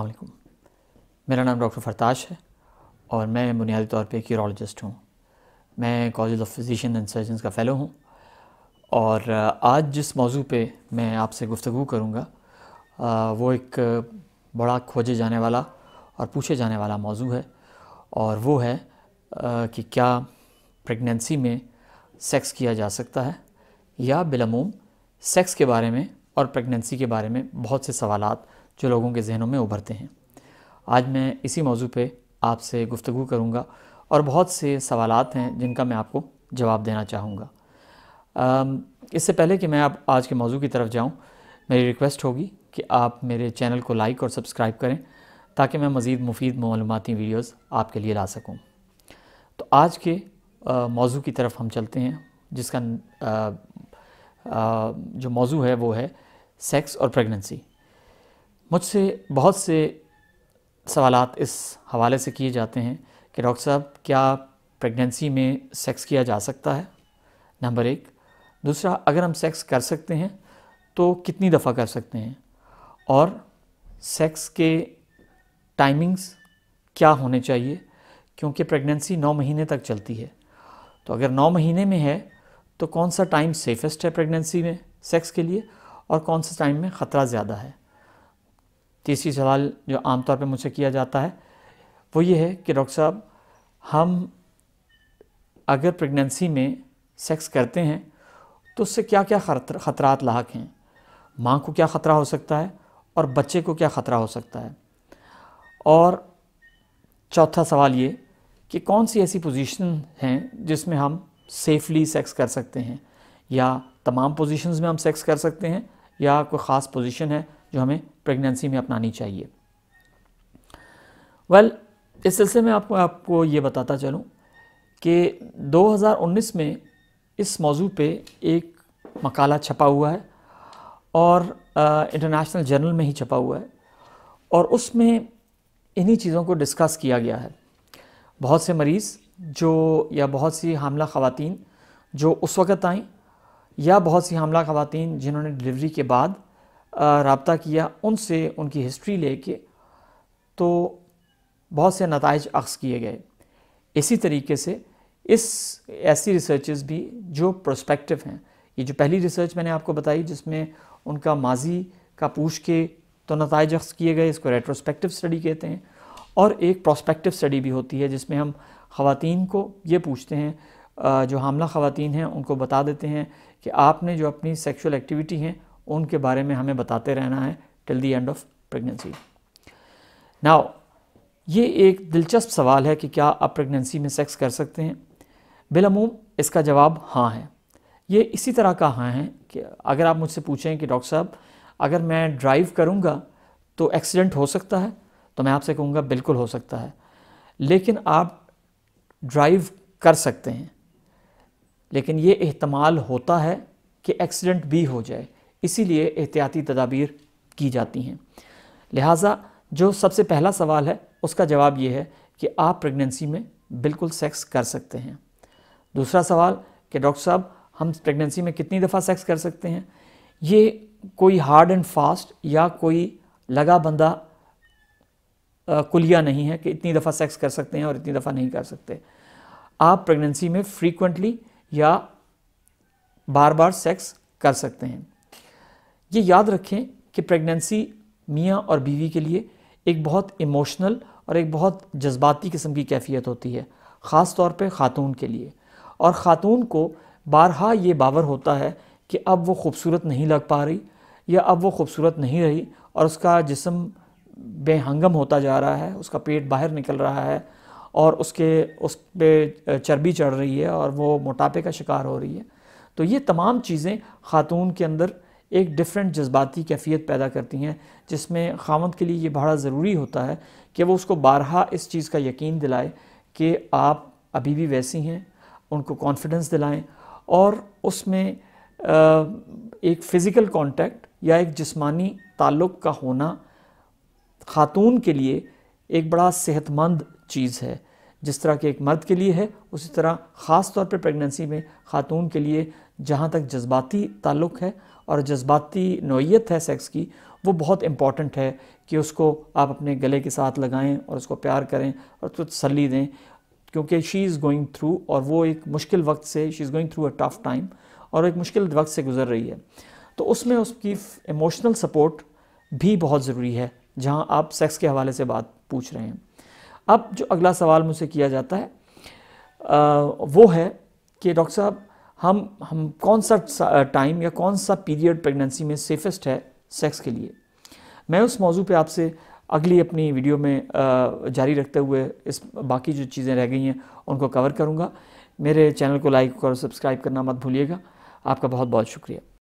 अलकुम मेरा नाम डॉक्टर फरताश है और मैं बुनियादी तौर पे क्यूरोलॉजिस्ट हूँ मैं college of physician and surgeon का फ़ेलो हूँ और आज जिस मौजू पे मैं आपसे गुफ्तु करूँगा वो एक बड़ा खोजे जाने वाला और पूछे जाने वाला मौजू है और वो है कि क्या प्रेगनेंसी में सेक्स किया जा सकता है या बिलमूम सेक्स के बारे में और प्रेगनेंसी के बारे में बहुत से सवालत जो लोगों के जहनों में उभरते हैं आज मैं इसी मौजू पे आपसे गुफ्तु करूँगा और बहुत से सवाल हैं जिनका मैं आपको जवाब देना चाहूँगा इससे पहले कि मैं आप आज के मौजू की तरफ जाऊँ मेरी रिक्वेस्ट होगी कि आप मेरे चैनल को लाइक और सब्सक्राइब करें ताकि मैं मज़ीद मुफीद मालूमती वीडियोस आपके लिए ला सकूं। तो आज के मौजू की तरफ हम चलते हैं जिसका आ, आ, जो मौजू है वो है सेक्स और प्रेगनेंसी मुझसे बहुत से सवाल इस हवाले से किए जाते हैं कि डॉक्टर साहब क्या प्रेगनेंसी में सेक्स किया जा सकता है नंबर एक दूसरा अगर हम सेक्स कर सकते हैं तो कितनी दफ़ा कर सकते हैं और सेक्स के टाइमिंग्स क्या होने चाहिए क्योंकि प्रेगनेंसी नौ महीने तक चलती है तो अगर नौ महीने में है तो कौन सा टाइम सेफेस्ट है प्रेगनेंसी में सेक्स के लिए और कौन सा टाइम में ख़तरा ज़्यादा है तीसरी सवाल जो आमतौर पर मुझसे किया जाता है वो ये है कि डॉक्टर साहब हम अगर प्रेगनेंसी में सेक्स करते हैं तो उससे क्या क्या ख़तरात लाक हैं माँ को क्या ख़तरा हो सकता है और बच्चे को क्या ख़तरा हो सकता है और चौथा सवाल ये कि कौन सी ऐसी पोजीशन हैं जिसमें हम सेफली सेक्स कर सकते हैं या तमाम पोजीशंस में हम सेक्स कर सकते हैं या कोई ख़ास पोजीशन है जो हमें प्रेगनेंसी में अपनानी चाहिए वेल well, इस सिलसिले में आपको आपको ये बताता चलूँ कि 2019 में इस मौजू पे एक मकाला छपा हुआ है और इंटरनेशनल जर्नल में ही छपा हुआ है और उसमें इन्हीं चीज़ों को डिस्कस किया गया है बहुत से मरीज़ जो या बहुत सी हमला ख़वातीन जो उस वक़्त आईं या बहुत सी हमला ख़वातीन जिन्होंने डिलीवरी के बाद रबता किया उनसे उनकी हिस्ट्री लेके तो बहुत से नतज अक्स किए गए इसी तरीके से इस ऐसी रिसर्चेस भी जो प्रोस्पेक्टिव हैं ये जो पहली रिसर्च मैंने आपको बताई जिसमें उनका माजी का पूछ के तो नतज अक्स किए गए इसको रेट्रोस्पेक्टिव स्टडी कहते हैं और एक प्रोस्पेक्टिव स्टडी भी होती है जिसमें हम खातन को ये पूछते हैं जो हामला ख़वान हैं उनको बता देते हैं कि आपने जो अपनी सेक्शुअल एक्टिविटी हैं उनके बारे में हमें बताते रहना है till the end of pregnancy now ये एक दिलचस्प सवाल है कि क्या आप प्रेगनेंसी में सेक्स कर सकते हैं बिलमूम इसका जवाब हाँ है ये इसी तरह का हाँ है कि अगर आप मुझसे पूछें कि डॉक्टर साहब अगर मैं ड्राइव करूँगा तो एक्सीडेंट हो सकता है तो मैं आपसे कहूँगा बिल्कुल हो सकता है लेकिन आप ड्राइव कर सकते हैं लेकिन ये अहतमाल होता है कि एक्सीडेंट भी हो जाए इसीलिए एहतियाती तदाबीर की जाती हैं लिहाजा जो सबसे पहला सवाल है उसका जवाब ये है कि आप प्रेगनेंसी में बिल्कुल सेक्स कर सकते हैं दूसरा सवाल कि डॉक्टर साहब हम प्रेगनेंसी में कितनी दफ़ा सेक्स कर सकते हैं ये कोई हार्ड एंड फास्ट या कोई लगा बंदा कुलिया नहीं है कि इतनी दफ़ा सेक्स कर सकते हैं और इतनी दफ़ा नहीं कर सकते आप प्रेगनेंसी में फ्रीक्वेंटली या बार बार सेक्स कर सकते हैं ये याद रखें कि प्रेगनेंसी मियाँ और बीवी के लिए एक बहुत इमोशनल और एक बहुत जज्बाती किस्म की कैफियत होती है ख़ास तौर पर ख़ातून के लिए और ख़ातून को बारहा ये बावर होता है कि अब वो खूबसूरत नहीं लग पा रही या अब वो खूबसूरत नहीं रही और उसका जिसम बेहंगम होता जा रहा है उसका पेट बाहर निकल रहा है और उसके उस पर चर्बी चढ़ रही है और वो मोटापे का शिकार हो रही है तो ये तमाम चीज़ें ख़ातून के अंदर एक डिफरेंट जज्बाती कैफियत पैदा करती हैं जिसमें खामद के लिए ये बड़ा ज़रूरी होता है कि वो उसको बारहा इस चीज़ का यकीन दिलाए कि आप अभी भी वैसी हैं उनको कॉन्फिडेंस दिलाएं और उसमें एक फ़िज़िकल कांटेक्ट या एक जिस्मानी ताल्लुक़ का होना ख़ातून के लिए एक बड़ा सेहतमंद चीज़ है जिस तरह के एक मर्द के लिए है उसी तरह ख़ास तौर पर प्रेगनेंसी में ख़ातून के लिए जहाँ तक जज्बाती ताल्लुक़ है और जज्बाती नोयत है सेक्स की वो बहुत इम्पॉर्टेंट है कि उसको आप अपने गले के साथ लगाएं और उसको प्यार करें और उसको तसली दें क्योंकि शी इज़ गोइंग थ्रू और वो एक मुश्किल वक्त से she is going through a tough time और एक मुश्किल वक्त से गुज़र रही है तो उसमें उसकी इमोशनल सपोर्ट भी बहुत ज़रूरी है जहाँ आप सेक्स के हवाले से बात पूछ रहे हैं अब जो अगला सवाल मुझसे किया जाता है आ, वो है कि डॉक्टर साहब हम हम कौन सा टाइम या कौन सा पीरियड प्रेगनेंसी में सेफेस्ट है सेक्स के लिए मैं उस मौजू पे आपसे अगली अपनी वीडियो में जारी रखते हुए इस बाकी जो चीज़ें रह गई हैं उनको कवर करूँगा मेरे चैनल को लाइक और सब्सक्राइब करना मत भूलिएगा आपका बहुत बहुत शुक्रिया